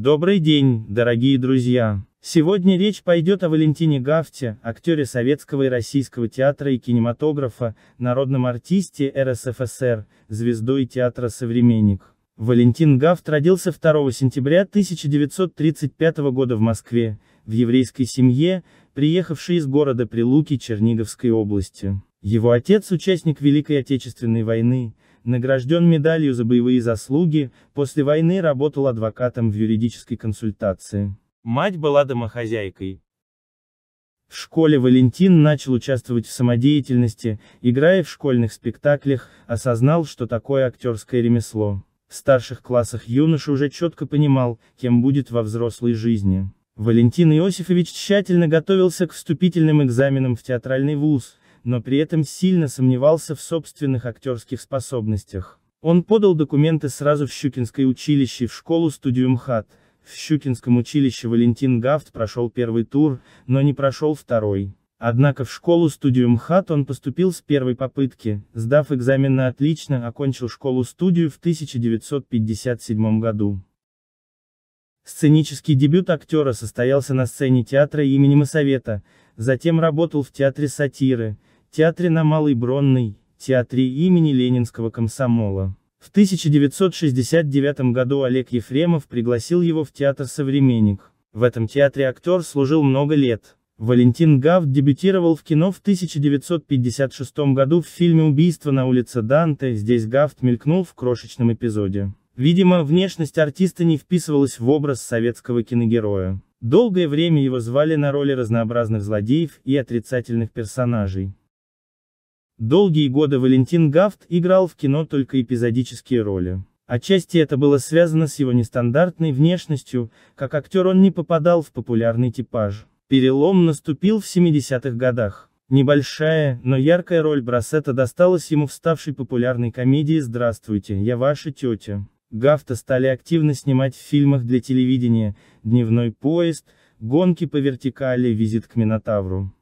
Добрый день, дорогие друзья! Сегодня речь пойдет о Валентине Гафте, актере советского и российского театра и кинематографа, народном артисте РСФСР, звездой театра «Современник». Валентин Гафт родился 2 сентября 1935 года в Москве, в еврейской семье, приехавшей из города Прилуки Черниговской области. Его отец – участник Великой Отечественной войны, награжден медалью за боевые заслуги, после войны работал адвокатом в юридической консультации. Мать была домохозяйкой. В школе Валентин начал участвовать в самодеятельности, играя в школьных спектаклях, осознал, что такое актерское ремесло. В старших классах юноша уже четко понимал, кем будет во взрослой жизни. Валентин Иосифович тщательно готовился к вступительным экзаменам в театральный вуз, но при этом сильно сомневался в собственных актерских способностях. Он подал документы сразу в Щукинское училище в школу-студию МХАТ. В Щукинском училище Валентин Гафт прошел первый тур, но не прошел второй. Однако в школу-студию МХАТ он поступил с первой попытки, сдав экзамен на отлично, окончил школу-студию в 1957 году. Сценический дебют актера состоялся на сцене театра имени Масовета, Затем работал в театре сатиры, театре на Малой Бронной, театре имени Ленинского комсомола. В 1969 году Олег Ефремов пригласил его в театр «Современник». В этом театре актер служил много лет. Валентин Гафт дебютировал в кино в 1956 году в фильме «Убийство на улице Данте», здесь Гафт мелькнул в крошечном эпизоде. Видимо, внешность артиста не вписывалась в образ советского киногероя. Долгое время его звали на роли разнообразных злодеев и отрицательных персонажей. Долгие годы Валентин Гафт играл в кино только эпизодические роли. Отчасти это было связано с его нестандартной внешностью, как актер он не попадал в популярный типаж. Перелом наступил в 70-х годах. Небольшая, но яркая роль Брасета досталась ему в ставшей популярной комедии «Здравствуйте, я ваша тетя». Гафта стали активно снимать в фильмах для телевидения, «Дневной поезд», «Гонки по вертикали», «Визит к Минотавру».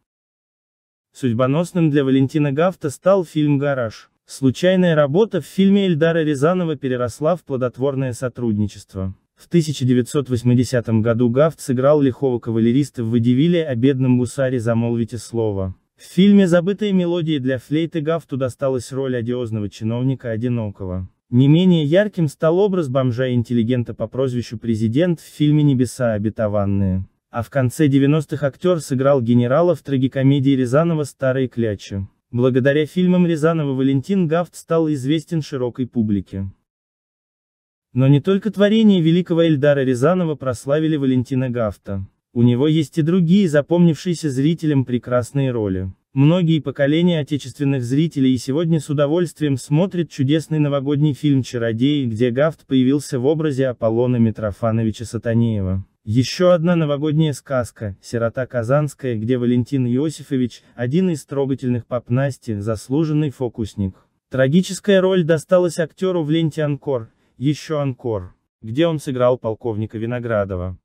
Судьбоносным для Валентина Гафта стал фильм «Гараж». Случайная работа в фильме Эльдара Рязанова переросла в плодотворное сотрудничество. В 1980 году Гафт сыграл лихого кавалериста в водевиле о бедном гусаре «Замолвите слово». В фильме «Забытые мелодии» для флейты Гафту досталась роль одиозного чиновника одинокого. Не менее ярким стал образ бомжа-интеллигента по прозвищу «Президент» в фильме «Небеса обетованные». А в конце 90-х актер сыграл генерала в трагикомедии Рязанова «Старые клячи». Благодаря фильмам Рязанова Валентин Гафт стал известен широкой публике. Но не только творения великого Эльдара Рязанова прославили Валентина Гафта. У него есть и другие запомнившиеся зрителям прекрасные роли. Многие поколения отечественных зрителей и сегодня с удовольствием смотрят чудесный новогодний фильм «Чародеи», где Гафт появился в образе Аполлона Митрофановича Сатанеева. Еще одна новогодняя сказка, «Сирота Казанская», где Валентин Иосифович, один из трогательных пап Насти, заслуженный фокусник. Трагическая роль досталась актеру в ленте «Анкор», еще «Анкор», где он сыграл полковника Виноградова.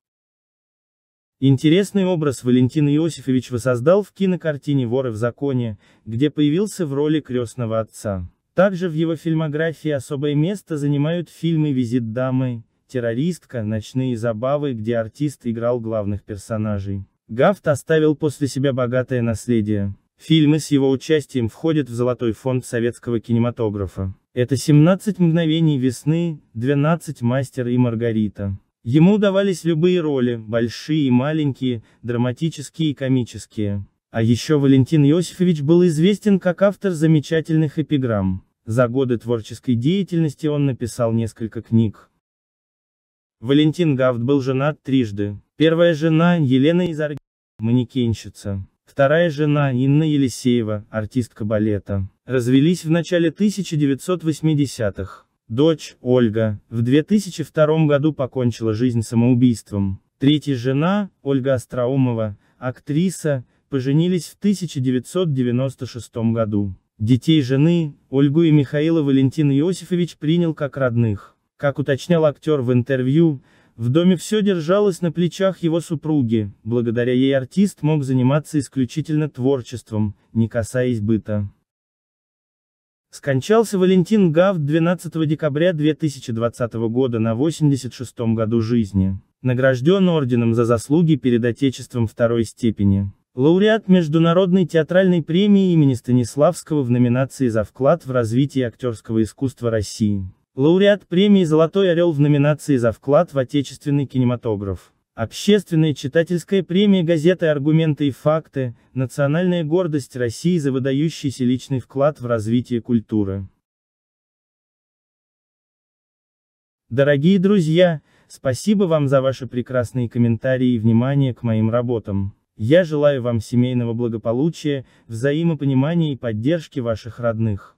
Интересный образ Валентин Иосифович воссоздал в кинокартине «Воры в законе», где появился в роли крестного отца. Также в его фильмографии особое место занимают фильмы «Визит дамы», «Террористка», «Ночные забавы», где артист играл главных персонажей. Гафт оставил после себя богатое наследие. Фильмы с его участием входят в золотой фонд советского кинематографа. Это «17 мгновений весны», «12 мастер и Маргарита». Ему давались любые роли, большие и маленькие, драматические и комические. А еще Валентин Иосифович был известен как автор замечательных эпиграмм. За годы творческой деятельности он написал несколько книг. Валентин Гафт был женат трижды. Первая жена – Елена Изарги, манекенщица. Вторая жена – Инна Елисеева, артистка балета. Развелись в начале 1980-х. Дочь, Ольга, в 2002 году покончила жизнь самоубийством. Третья жена, Ольга Остроумова, актриса, поженились в 1996 году. Детей жены, Ольгу и Михаила Валентин Иосифович принял как родных. Как уточнял актер в интервью, в доме все держалось на плечах его супруги, благодаря ей артист мог заниматься исключительно творчеством, не касаясь быта. Скончался Валентин Гав 12 декабря 2020 года на 86 году жизни. Награжден орденом за заслуги перед Отечеством второй степени. Лауреат Международной театральной премии имени Станиславского в номинации «За вклад в развитие актерского искусства России». Лауреат премии «Золотой орел» в номинации «За вклад в отечественный кинематограф». Общественная читательская премия газеты «Аргументы и факты» – национальная гордость России за выдающийся личный вклад в развитие культуры. Дорогие друзья, спасибо вам за ваши прекрасные комментарии и внимание к моим работам. Я желаю вам семейного благополучия, взаимопонимания и поддержки ваших родных.